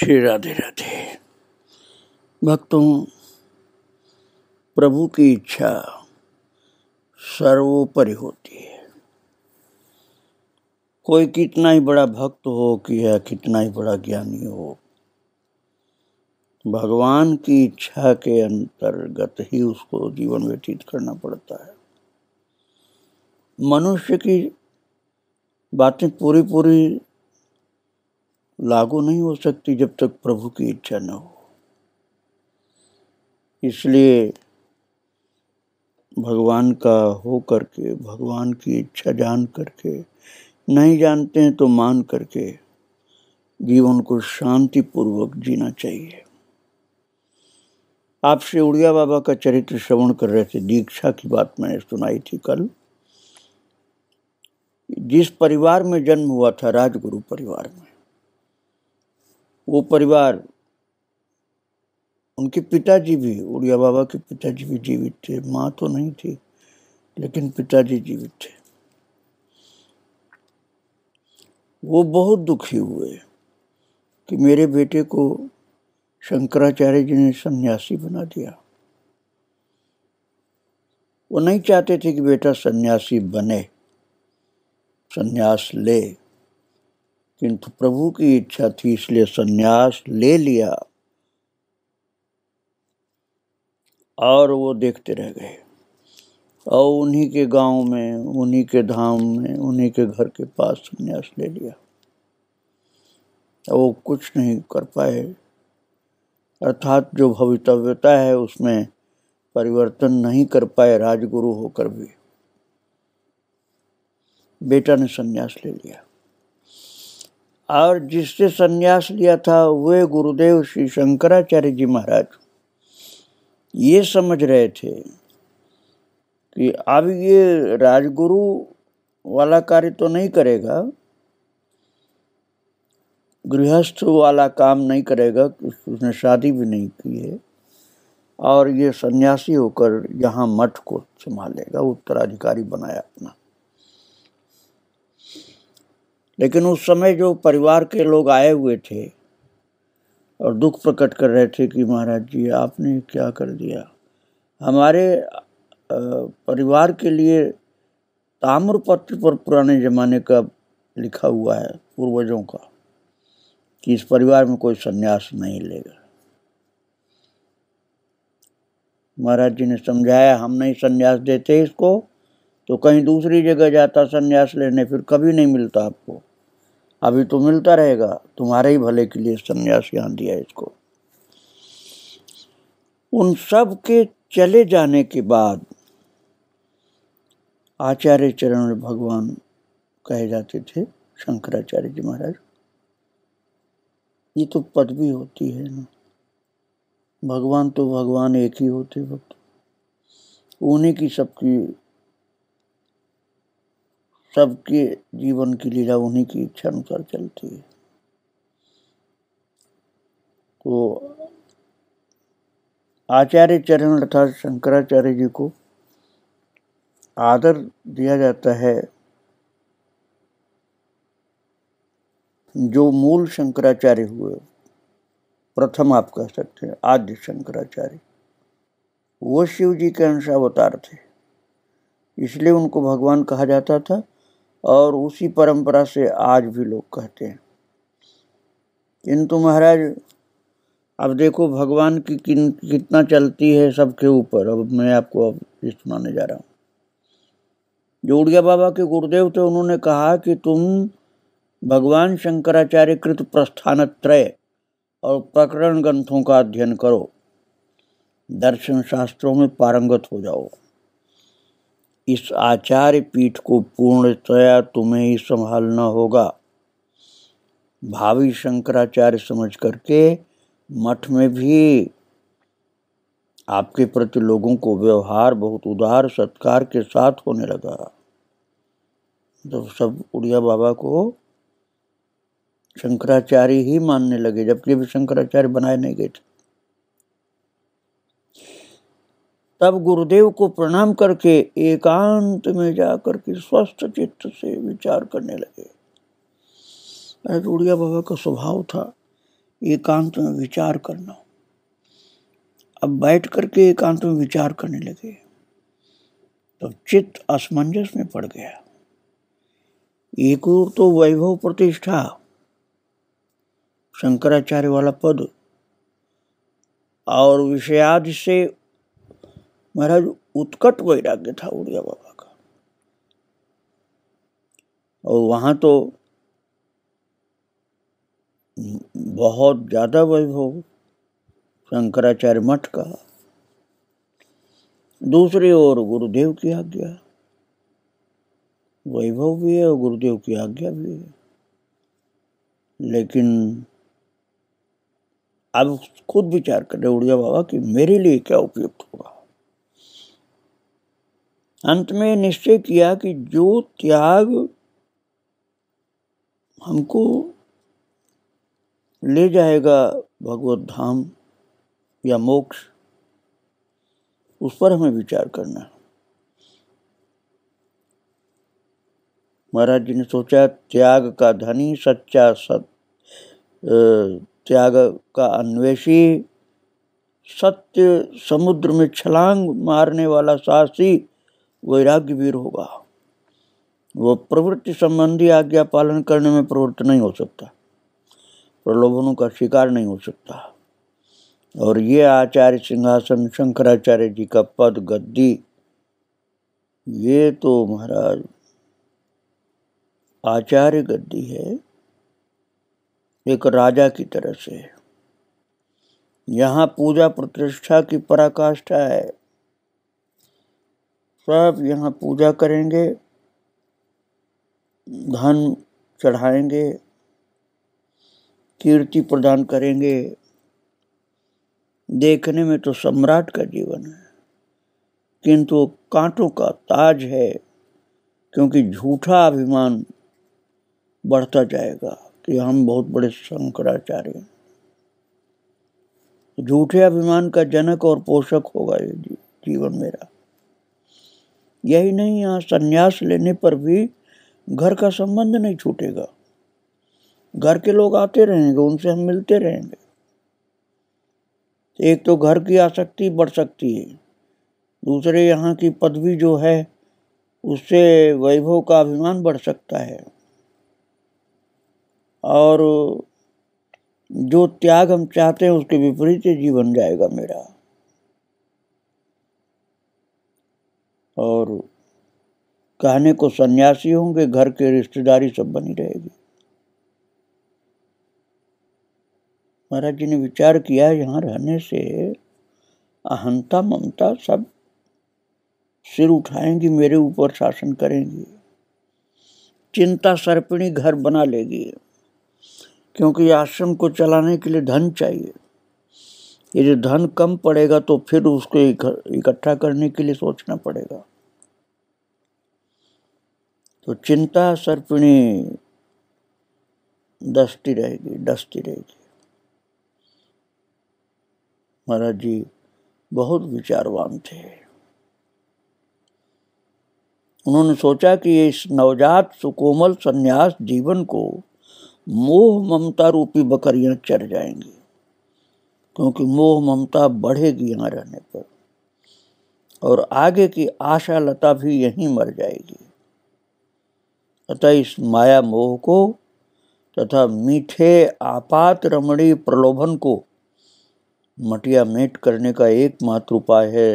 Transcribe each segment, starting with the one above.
श्री राधे राधे भक्तों प्रभु की इच्छा सर्वोपरि होती है कोई कितना ही बड़ा भक्त हो कि या कितना ही बड़ा ज्ञानी हो भगवान की इच्छा के अंतर्गत ही उसको जीवन व्यतीत करना पड़ता है मनुष्य की बातें पूरी पूरी लागू नहीं हो सकती जब तक प्रभु की इच्छा न हो इसलिए भगवान का हो करके भगवान की इच्छा जान करके नहीं जानते हैं तो मान करके जीवन को शांति पूर्वक जीना चाहिए आपसे उड़िया बाबा का चरित्र श्रवण कर रहे थे दीक्षा की बात मैंने सुनाई थी कल जिस परिवार में जन्म हुआ था राजगुरु परिवार में वो परिवार उनके पिताजी भी उड़िया बाबा के पिताजी भी जीवित थे माँ तो नहीं थी लेकिन पिताजी जीवित थे वो बहुत दुखी हुए कि मेरे बेटे को शंकराचार्य जी ने सन्यासी बना दिया वो नहीं चाहते थे कि बेटा सन्यासी बने सन्यास ले किंतु प्रभु की इच्छा थी इसलिए सन्यास ले लिया और वो देखते रह गए और उन्हीं के गांव में उन्हीं के धाम में उन्हीं के घर के पास सन्यास ले लिया वो कुछ नहीं कर पाए अर्थात जो भवितव्यता है उसमें परिवर्तन नहीं कर पाए राजगुरु होकर भी बेटा ने सन्यास ले लिया और जिससे संन्यास लिया था वे गुरुदेव श्री शंकराचार्य जी महाराज ये समझ रहे थे कि अब ये राजगुरु वाला कार्य तो नहीं करेगा गृहस्थ वाला काम नहीं करेगा उसने शादी भी नहीं की है और ये सन्यासी होकर यहाँ मठ को संभालेगा उत्तराधिकारी बनाया अपना लेकिन उस समय जो परिवार के लोग आए हुए थे और दुख प्रकट कर रहे थे कि महाराज जी आपने क्या कर दिया हमारे परिवार के लिए ताम्रपत्र पर पुराने ज़माने का लिखा हुआ है पूर्वजों का कि इस परिवार में कोई सन्यास नहीं लेगा महाराज जी ने समझाया हम नहीं सन्यास देते इसको तो कहीं दूसरी जगह जाता सन्यास लेने फिर कभी नहीं मिलता आपको अभी तो मिलता रहेगा तुम्हारे ही भले के लिए संन्यास यहाँ दिया इसको उन सब के चले जाने के बाद आचार्य चरण भगवान कहे जाते थे शंकराचार्य जी महाराज ये तो पदवी होती है ना भगवान तो भगवान एक ही होते वक्त उन्हीं की सबकी सबके जीवन की लीला उन्हीं की इच्छा अनुसार चलती है तो आचार्य चरण अर्थात शंकराचार्य जी को आदर दिया जाता है जो मूल शंकराचार्य हुए प्रथम आप कह सकते हैं आद्य शंकराचार्य वो शिव जी के अवतार थे इसलिए उनको भगवान कहा जाता था और उसी परंपरा से आज भी लोग कहते हैं किंतु महाराज अब देखो भगवान की किन कितना चलती है सबके ऊपर अब मैं आपको अब सुनाने जा रहा हूँ जोड़िया बाबा के गुरुदेव थे उन्होंने कहा कि तुम भगवान शंकराचार्य कृत प्रस्थान त्रय और प्रकरण ग्रंथों का अध्ययन करो दर्शन शास्त्रों में पारंगत हो जाओ इस आचार्य पीठ को पूर्णतया तुम्हें ही संभालना होगा भावी शंकराचार्य समझ करके मठ में भी आपके प्रति लोगों को व्यवहार बहुत उदार सत्कार के साथ होने लगा जब तो सब उड़िया बाबा को शंकराचार्य ही मानने लगे जबकि भी शंकराचार्य बनाए नहीं गए थे तब गुरुदेव को प्रणाम करके एकांत में जाकर के स्वस्थ चित्त से विचार करने लगे अरे बाबा का स्वभाव था एकांत में विचार करना अब बैठ करके एकांत में विचार करने लगे तो चित्त असमंजस में पड़ गया एक और तो वैभव प्रतिष्ठा शंकराचार्य वाला पद और विषयाद से महाराज उत्कट वैराग्य था उड़िया बाबा का और वहां तो बहुत ज़्यादा वैभव शंकराचार्य मठ का दूसरी ओर गुरुदेव की आज्ञा वैभव भी है और गुरुदेव की आज्ञा भी है लेकिन अब खुद विचार करें उड़िया बाबा कि मेरे लिए क्या उपयुक्त होगा अंत में निश्चय किया कि जो त्याग हमको ले जाएगा भगवत धाम या मोक्ष उस पर हमें विचार करना है महाराज जी ने सोचा त्याग का धनी सच्चा सत त्याग का अन्वेषी सत्य समुद्र में छलांग मारने वाला साहसी वैराग्य वीर होगा वह प्रवृत्ति संबंधी आज्ञा पालन करने में प्रवृत्त नहीं हो सकता प्रलोभनों का शिकार नहीं हो सकता और ये आचार्य सिंहासन शंकराचार्य जी का पद गद्दी ये तो महाराज आचार्य गद्दी है एक राजा की तरह से यहाँ पूजा प्रतिष्ठा की पराकाष्ठा है सब यहाँ पूजा करेंगे धन चढ़ाएंगे कीर्ति प्रदान करेंगे देखने में तो सम्राट का जीवन है किंतु कांटों का ताज है क्योंकि झूठा अभिमान बढ़ता जाएगा कि हम बहुत बड़े शंकराचार्य हैं झूठे अभिमान का जनक और पोषक होगा ये जीवन मेरा यही नहीं यहाँ संन्यास लेने पर भी घर का संबंध नहीं छूटेगा घर के लोग आते रहेंगे उनसे हम मिलते रहेंगे एक तो घर की आसक्ति बढ़ सकती है दूसरे यहाँ की पदवी जो है उससे वैभव का अभिमान बढ़ सकता है और जो त्याग हम चाहते हैं उसके विपरीत जीवन जाएगा मेरा और कहने को सन्यासी होंगे घर के रिश्तेदारी सब बनी रहेगी महाराज जी ने विचार किया यहाँ रहने से अहंता ममता सब सिर उठाएंगी मेरे ऊपर शासन करेंगी चिंता सर्पिणी घर बना लेगी क्योंकि आश्रम को चलाने के लिए धन चाहिए यदि धन कम पड़ेगा तो फिर उसको इकट्ठा करने के लिए सोचना पड़ेगा तो चिंता सर्पिणी दस्ती रहेगी डस्ती रहेगी महाराज जी बहुत विचारवान थे उन्होंने सोचा कि इस नवजात सुकोमल सन्यास जीवन को मोह ममता रूपी बकरियां चढ़ जाएंगी क्योंकि मोह ममता बढ़ेगी यहाँ रहने पर और आगे की आशा लता भी यहीं मर जाएगी अतः इस माया मोह को तथा मीठे आपात रमणी प्रलोभन को मटिया मेट करने का एकमात्र उपाय है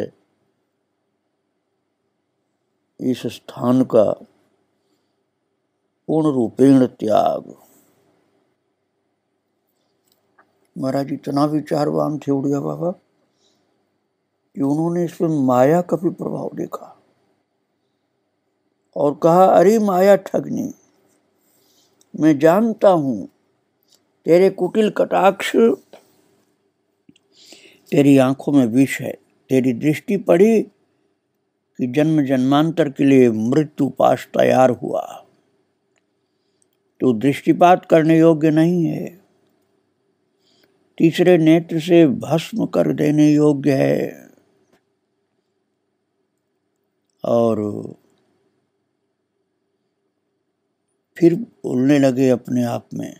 इस स्थान का पूर्ण रूपेण त्याग महाराज इतना विचारवान थे उड़िया बाबा कि उन्होंने इसमें माया का भी प्रभाव देखा और कहा अरे माया ठगनी मैं जानता हूँ तेरे कुटिल कटाक्ष तेरी आंखों में विष है तेरी दृष्टि पड़ी कि जन्म जन्मांतर के लिए मृत्यु पास तैयार हुआ तो दृष्टिपात करने योग्य नहीं है तीसरे नेत्र से भस्म कर देने योग्य है और फिर बोलने लगे अपने आप में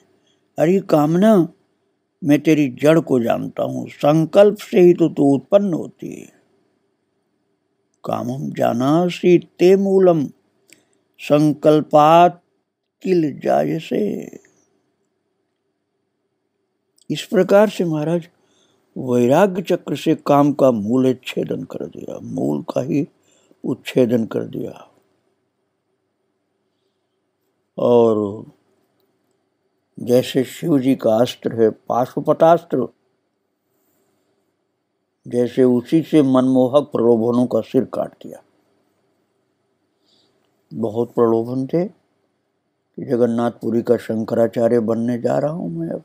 अरे कामना मैं तेरी जड़ को जानता हूँ संकल्प से ही तो तू उत्पन्न होती है कामम जाना सी ते मूलम संकल्पात किल जाय से इस प्रकार से महाराज वैराग्य चक्र से काम का मूल उच्छेदन कर दिया मूल का ही उच्छेदन कर दिया और जैसे शिव जी का अस्त्र है पाशुपतास्त्र जैसे उसी से मनमोहक प्रलोभनों का सिर काट दिया बहुत प्रलोभन थे कि जगन्नाथपुरी का शंकराचार्य बनने जा रहा हूँ मैं अब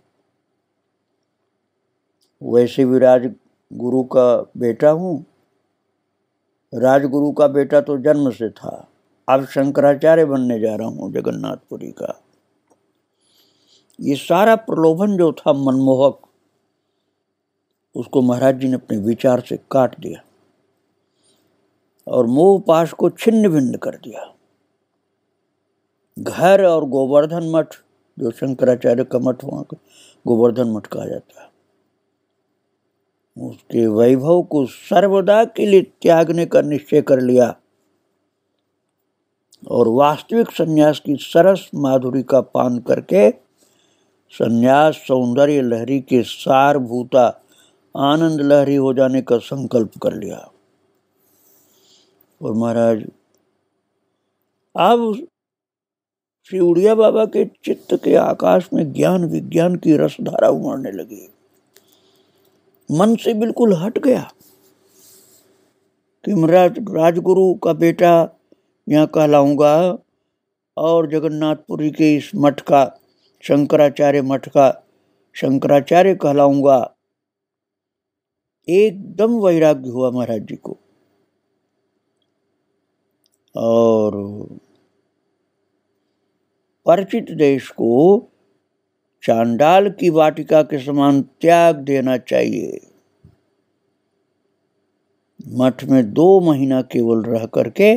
वैसे भी राजगुरु का बेटा हूँ राजगुरु का बेटा तो जन्म से था अब शंकराचार्य बनने जा रहा हूँ जगन्नाथपुरी का ये सारा प्रलोभन जो था मनमोहक उसको महाराज जी ने अपने विचार से काट दिया और मोह पास को छिन्न भिन्न कर दिया घर और गोवर्धन मठ जो शंकराचार्य का मठ वहाँ का गोवर्धन मठ कहा जाता है उसके वैभव को सर्वदा के लिए त्यागने का निश्चय कर लिया और वास्तविक सन्यास की सरस माधुरी का पान करके सन्यास सौंदर्य लहरी के सारभूता आनंद लहरी हो जाने का संकल्प कर लिया और महाराज अब श्री उड़िया बाबा के चित्त के आकाश में ज्ञान विज्ञान की रसधारा उमड़ने लगी मन से बिल्कुल हट गया कि मैं राजगुरु का बेटा यहाँ कहलाऊंगा और जगन्नाथपुरी के इस मठ का शंकराचार्य मठ का शंकराचार्य कहलाऊंगा एकदम वैराग्य हुआ महाराज जी को और परिचित देश को चांडाल की वाटिका के समान त्याग देना चाहिए मठ में दो महीना केवल रह करके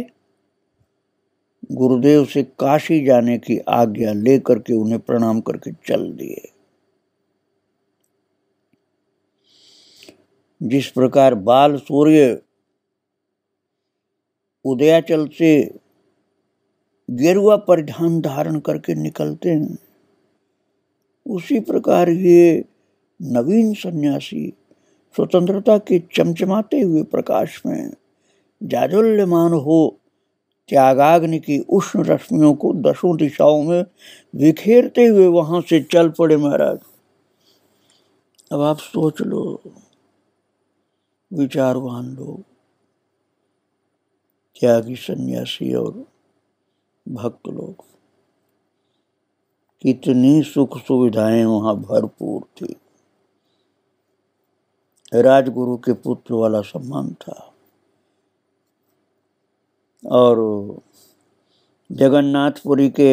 गुरुदेव से काशी जाने की आज्ञा लेकर के उन्हें प्रणाम करके चल दिए जिस प्रकार बाल सूर्य उदयाचल से गेरुआ परिधान धारण करके निकलते हैं उसी प्रकार ये नवीन सन्यासी स्वतंत्रता के चमचमाते हुए प्रकाश में जाजुल्यमान हो त्यागाग्नि की उष्ण रश्मियों को दसों दिशाओं में बिखेरते हुए वहां से चल पड़े महाराज अब आप सोच लो विचारवान लोग त्यागी सन्यासी और भक्त लोग इतनी सुख सुविधाएं वहाँ भरपूर थी राजगुरु के पुत्र वाला सम्मान था और जगन्नाथपुरी के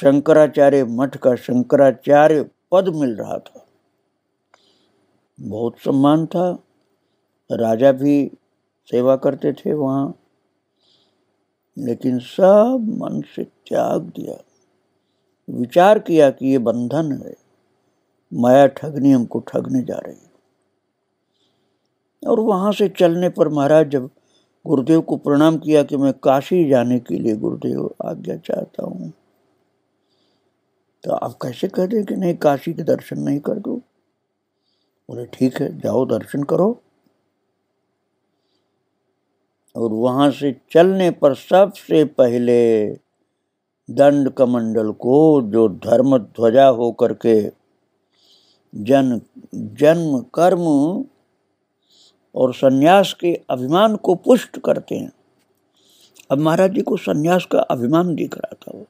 शंकराचार्य मठ का शंकराचार्य पद मिल रहा था बहुत सम्मान था राजा भी सेवा करते थे वहाँ लेकिन सब मन से त्याग दिया विचार किया कि ये बंधन है माया ठगनी हमको ठगने जा रही है और वहाँ से चलने पर महाराज जब गुरुदेव को प्रणाम किया कि मैं काशी जाने के लिए गुरुदेव आज्ञा चाहता हूँ तो आप कैसे कह दें कि नहीं काशी के दर्शन नहीं कर दो बोले ठीक है जाओ दर्शन करो और वहाँ से चलने पर सबसे पहले दंड कमंडल को जो धर्म ध्वजा होकर के जन जन्म कर्म और सन्यास के अभिमान को पुष्ट करते हैं अब महाराज जी को सन्यास का अभिमान दिख रहा था वो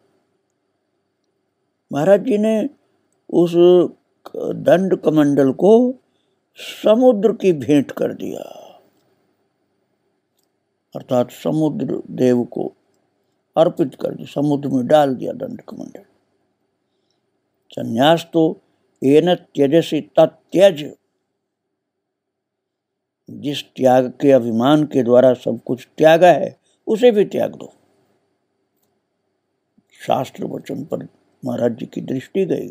महाराज जी ने उस दंड कमंडल को समुद्र की भेंट कर दिया अर्थात समुद्र देव को अर्पित कर दिया समुद्र में डाल दिया दंड कमंडल संन्यास तो एन त्यजसी तत्यज जिस त्याग के अभिमान के द्वारा सब कुछ त्यागा है उसे भी त्याग दो शास्त्र वचन पर महाराज जी की दृष्टि गई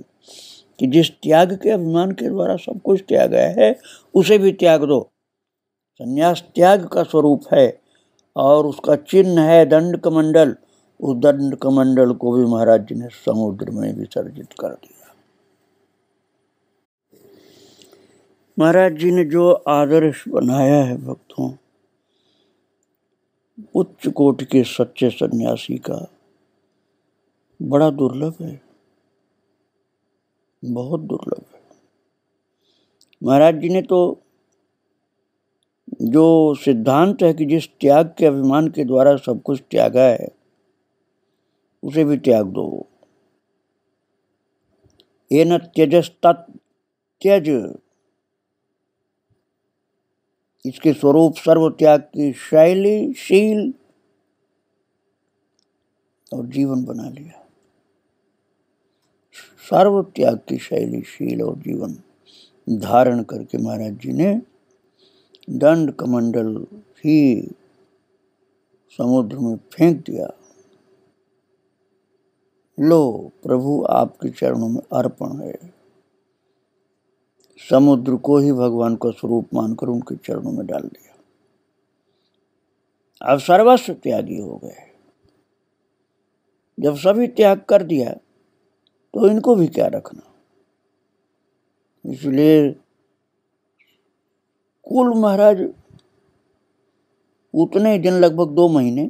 कि जिस त्याग के अभिमान के द्वारा सब कुछ त्याग है उसे भी त्याग दो संन्यास त्याग का स्वरूप है और उसका चिन्ह है दंड कमंडल उस दंड कमंडल को भी महाराज जी ने समुद्र में विसर्जित कर दिया महाराज जी ने जो आदर्श बनाया है भक्तों उच्च कोट के सच्चे सन्यासी का बड़ा दुर्लभ है बहुत दुर्लभ है महाराज जी ने तो जो सिद्धांत है कि जिस त्याग के अभिमान के द्वारा सब कुछ त्यागा है उसे भी त्याग दो ये न त्यजस्त त्यज इसके स्वरूप सर्व त्याग की शैली शील और जीवन बना लिया सर्व त्याग की शैली शील और जीवन धारण करके महाराज जी ने दंड कमंडल ही समुद्र में फेंक दिया लो प्रभु आपके चरणों में अर्पण है समुद्र को ही भगवान का स्वरूप मानकर उनके चरणों में डाल दिया अब सर्वस्व त्यागी हो गए जब सभी त्याग कर दिया तो इनको भी क्या रखना इसलिए कुल महाराज उतने दिन लगभग दो महीने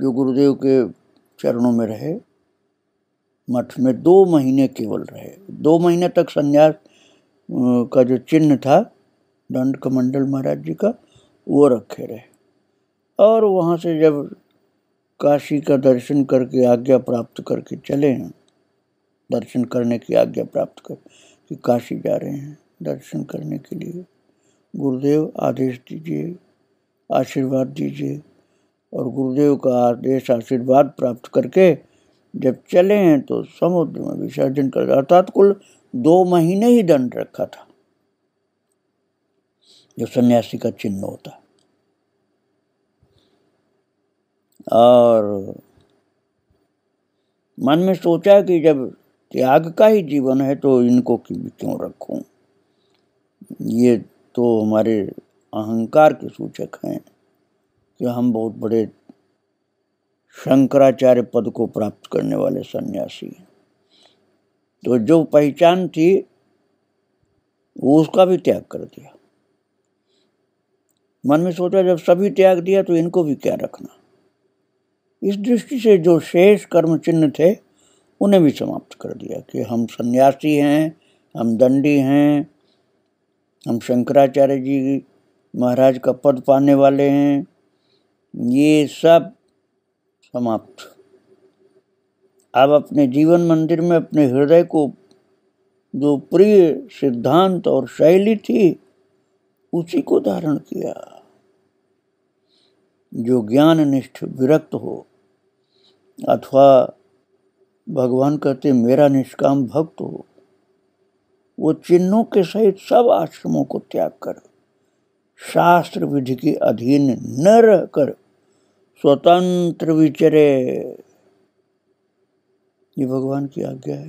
जो गुरुदेव के चरणों में रहे मठ में दो महीने केवल रहे दो महीने तक संन्यास का जो चिन्ह था दंड कमंडल महाराज जी का वो रखे रहे और वहाँ से जब काशी का दर्शन करके आज्ञा प्राप्त करके चले हैं दर्शन करने की आज्ञा प्राप्त कर कि काशी जा रहे हैं दर्शन करने के लिए गुरुदेव आदेश दीजिए आशीर्वाद दीजिए और गुरुदेव का आदेश आशीर्वाद प्राप्त करके जब चले हैं तो समुद्र में विसर्जन कर अर्थात कुल दो महीने ही दंड रखा था जो सन्यासी का चिन्ह होता और मन में सोचा कि जब त्याग का ही जीवन है तो इनको क्यों रखूं ये तो हमारे अहंकार के सूचक हैं कि हम बहुत बड़े शंकराचार्य पद को प्राप्त करने वाले सन्यासी हैं तो जो पहचान थी वो उसका भी त्याग कर दिया मन में सोचा जब सभी त्याग दिया तो इनको भी क्या रखना इस दृष्टि से जो शेष कर्म चिन्ह थे उन्हें भी समाप्त कर दिया कि हम सन्यासी हैं हम दंडी हैं हम शंकराचार्य जी महाराज का पद पाने वाले हैं ये सब समाप्त अब अपने जीवन मंदिर में अपने हृदय को जो प्रिय सिद्धांत और शैली थी उसी को धारण किया जो ज्ञान निष्ठ विरक्त हो अथवा भगवान कहते मेरा निष्काम भक्त हो वो चिन्हों के सहित सब आश्रमों को त्याग कर शास्त्र विधि के अधीन न रहकर स्वतंत्र विचरे ये भगवान की आज्ञा है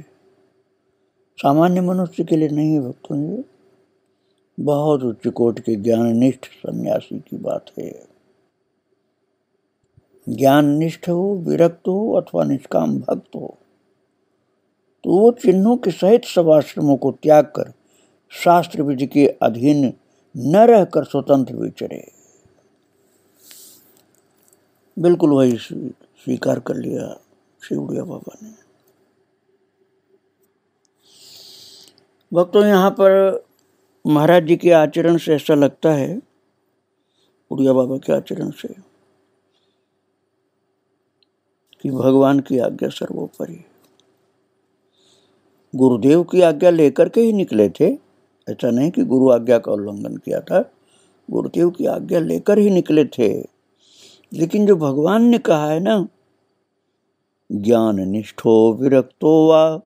सामान्य मनुष्य के लिए नहीं है भक्तों ये बहुत उच्च कोट के ज्ञाननिष्ठ सन्यासी की बात है ज्ञाननिष्ठ हो विरक्त हो अथवा निष्काम भक्त हो तो वो चिन्हों के सहित सब आश्रमों को त्याग कर शास्त्र विधि के अधीन न रहकर स्वतंत्र विचरे बिल्कुल वही स्वीकार कर लिया श्री उड़िया बाबा ने भक्तों यहाँ पर महाराज जी के आचरण से ऐसा लगता है उड़िया बाबा के आचरण से कि भगवान की आज्ञा सर्वोपरि गुरुदेव की आज्ञा लेकर के ही निकले थे ऐसा नहीं कि गुरु आज्ञा का उल्लंघन किया था गुरुदेव की आज्ञा लेकर ही निकले थे लेकिन जो भगवान ने कहा है ना ज्ञान निष्ठो विरक्तो व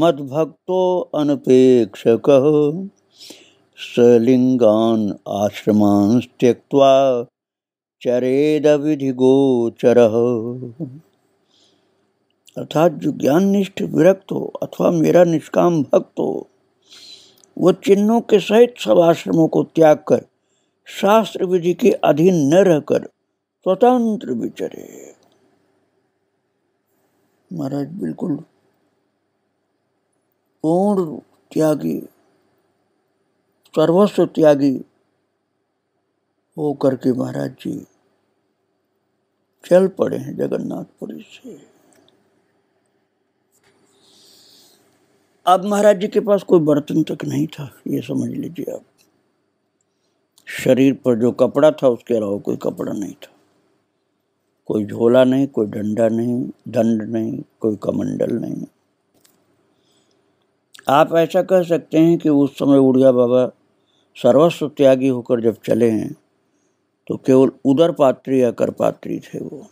मद भक्तो अनपेक्षक सलिंगान आश्रमान त्यक्वा चरेद विधि गोचर अर्थात जो ज्ञान निष्ठ विरक्त हो अथवा मेरा निष्काम भक्त हो वो चिन्हों के सहित सब आश्रमों को त्याग कर शास्त्र विधि के अधीन न रहकर स्वतंत्र विचरे महाराज बिल्कुल पूर्ण त्यागी सर्वस्व त्यागी हो करके महाराज जी चल पड़े हैं जगन्नाथपुरी से अब महाराज जी के पास कोई बर्तन तक नहीं था ये समझ लीजिए आप शरीर पर जो कपड़ा था उसके अलावा कोई कपड़ा नहीं था कोई झोला नहीं कोई डंडा नहीं दंड नहीं कोई कमंडल नहीं आप ऐसा कह सकते हैं कि उस समय उड़िया बाबा सर्वस्व त्यागी होकर जब चले हैं तो केवल उदर पात्री या कर पात्री थे वो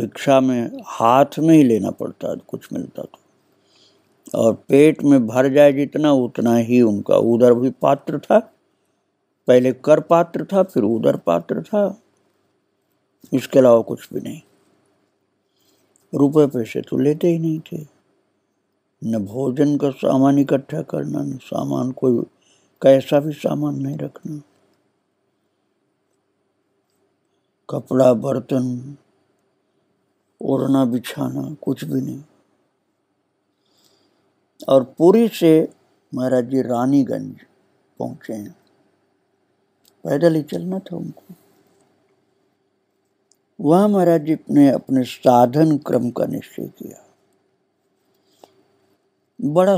भिक्षा में हाथ में ही लेना पड़ता कुछ मिलता तो और पेट में भर जाए जितना उतना ही उनका उधर भी पात्र था पहले कर पात्र था फिर उधर पात्र था इसके अलावा कुछ भी नहीं रुपए पैसे तो लेते ही नहीं थे न भोजन का सामान इकट्ठा करना न सामान कोई कैसा भी सामान नहीं रखना कपड़ा बर्तन ओढ़ना बिछाना कुछ भी नहीं और पूरी से महाराज जी रानीगंज पहुँचे हैं पैदल ही चलना था उनको वहाँ महाराज जी ने अपने साधन क्रम का निश्चय किया बड़ा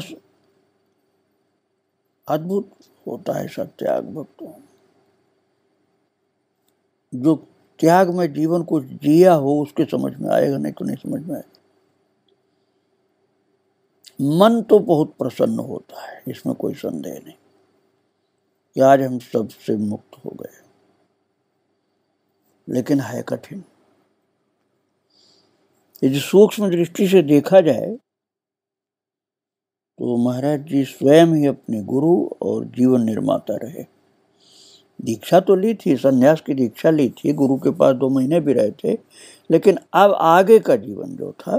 अद्भुत होता है सब त्याग भक्तों जो त्याग में जीवन को जिया हो उसके समझ में आएगा नहीं तो नहीं समझ में आएगा मन तो बहुत प्रसन्न होता है इसमें कोई संदेह नहीं कि आज हम सबसे मुक्त हो गए लेकिन है कठिन यदि सूक्ष्म दृष्टि से देखा जाए तो महाराज जी स्वयं ही अपने गुरु और जीवन निर्माता रहे दीक्षा तो ली थी संन्यास की दीक्षा ली थी गुरु के पास दो महीने भी रहे थे लेकिन अब आगे का जीवन जो था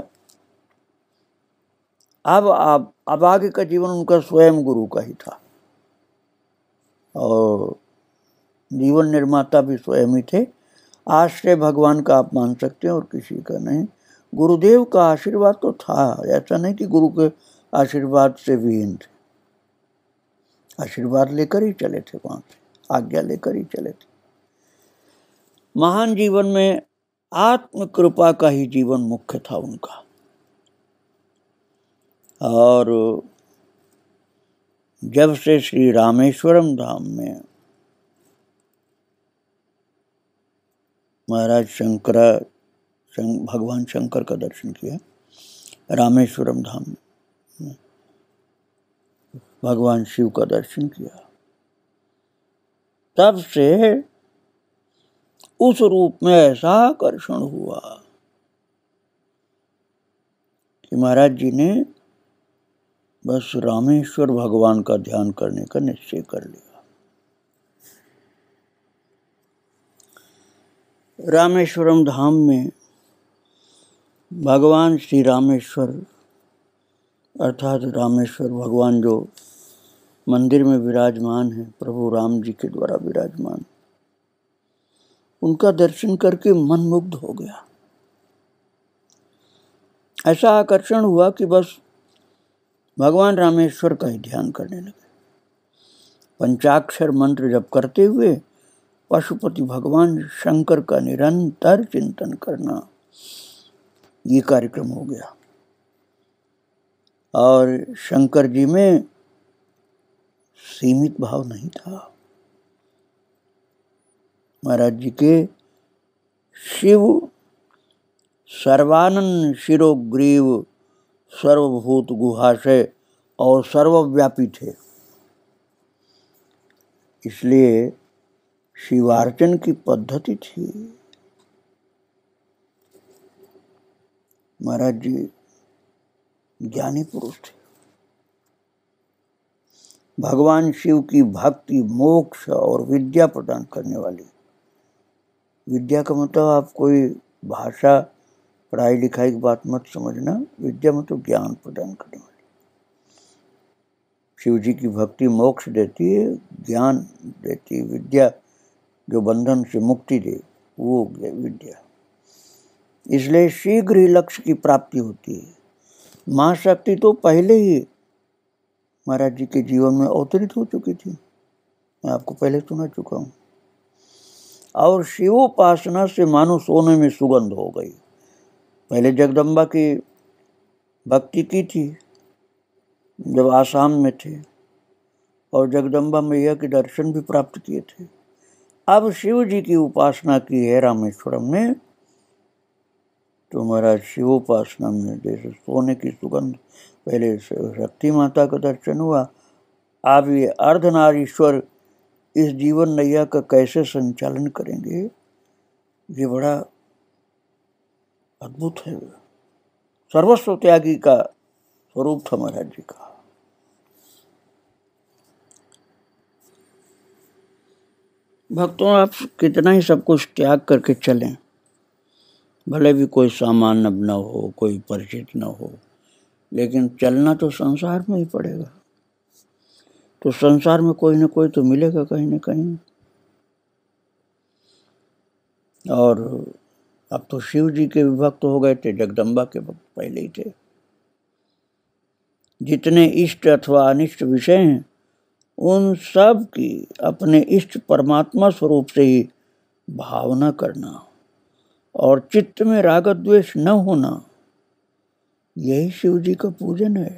अब अब अब आगे का जीवन उनका स्वयं गुरु का ही था और जीवन निर्माता भी स्वयं ही थे आश्रय भगवान का आप मान सकते हैं और किसी का नहीं गुरुदेव का आशीर्वाद तो था ऐसा नहीं कि गुरु के आशीर्वाद से विहीन थे आशीर्वाद लेकर ही चले थे वहाँ से आज्ञा लेकर ही चले थे महान जीवन में आत्म कृपा का ही जीवन मुख्य था उनका और जब से श्री रामेश्वरम धाम में महाराज शंकरा भगवान शंकर का दर्शन किया रामेश्वरम धाम भगवान शिव का दर्शन किया तब से उस रूप में ऐसा आकर्षण हुआ कि महाराज जी ने बस रामेश्वर भगवान का ध्यान करने का निश्चय कर लिया रामेश्वरम धाम में भगवान श्री रामेश्वर अर्थात रामेश्वर भगवान जो मंदिर में विराजमान है प्रभु राम जी के द्वारा विराजमान उनका दर्शन करके मन मुग्ध हो गया ऐसा आकर्षण हुआ कि बस भगवान रामेश्वर का ही ध्यान करने लगे पंचाक्षर मंत्र जप करते हुए पशुपति भगवान शंकर का निरंतर चिंतन करना ये कार्यक्रम हो गया और शंकर जी में सीमित भाव नहीं था महाराज जी के शिव सर्वानंद शिरोग्रीव सर्वभूत गुहाशय और सर्वव्यापी थे इसलिए शिवार्चन की पद्धति थी महाराज जी ज्ञानी पुरुष थे भगवान शिव की भक्ति मोक्ष और विद्या प्रदान करने वाली विद्या का मतलब आप कोई भाषा पढ़ाई लिखाई की बात मत समझना विद्या मतलब ज्ञान प्रदान करने वाली शिव जी की भक्ति मोक्ष देती है ज्ञान देती है विद्या जो बंधन से मुक्ति दे वो विद्या इसलिए शीघ्र ही लक्ष्य की प्राप्ति होती है माँ शक्ति तो पहले ही महाराज जी के जीवन में अवतरित हो चुकी थी मैं आपको पहले सुना चुका हूँ और शिवोपासना से मानो सोने में सुगंध हो गई पहले जगदम्बा की भक्ति की थी जब आसाम में थे और जगदम्बा मैया के दर्शन भी प्राप्त किए थे अब शिव जी की उपासना की है रामेश्वरम में तो महाराज शिवोपासना में जैसे सोने की सुगंध पहले शक्ति माता का दर्शन हुआ आप ये अर्धनारीश्वर इस जीवन नैया का कैसे संचालन करेंगे ये बड़ा अद्भुत है सर्वस्व त्यागी का स्वरूप था महाराज जी का भक्तों आप कितना ही सब कुछ त्याग करके चलें भले भी कोई सामान अब न हो कोई परिचित न हो लेकिन चलना तो संसार में ही पड़ेगा तो संसार में कोई ना कोई तो मिलेगा कहीं ना कहीं और अब तो शिव जी के भी भक्त हो गए थे जगदम्बा के भक्त पहले ही थे जितने इष्ट अथवा अनिष्ट विषय हैं उन सब की अपने इष्ट परमात्मा स्वरूप से ही भावना करना और चित्त में राग द्वेष न होना यही शिव जी का पूजन है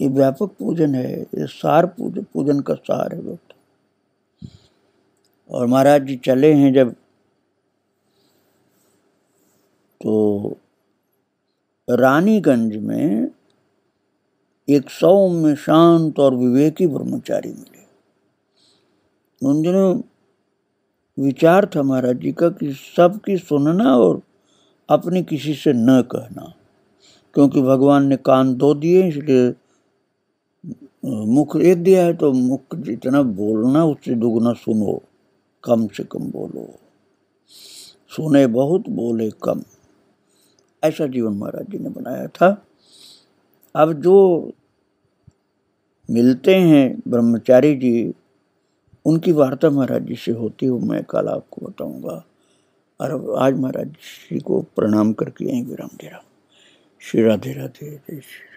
ये व्यापक पूजन है ये सार पूजन पूजन का सार है भक्त और महाराज जी चले हैं जब तो रानीगंज में एक सौम्य शांत और विवेकी ब्रह्मचारी मिले उन दिनों विचार था महाराज जी का कि सबकी सुनना और अपनी किसी से न कहना क्योंकि भगवान ने कान दो दिए इसलिए मुख एक दिया है तो मुख जितना बोलना उससे दुगना सुनो कम से कम बोलो सुने बहुत बोले कम ऐसा जीवन महाराज जी ने बनाया था अब जो मिलते हैं ब्रह्मचारी जी उनकी वार्ता महाराज जी से होती है मैं कल आपको बताऊंगा और आज महाराज जी को प्रणाम करके यहीं विराम दे रहा हूँ श्री राधे राधे जय श्री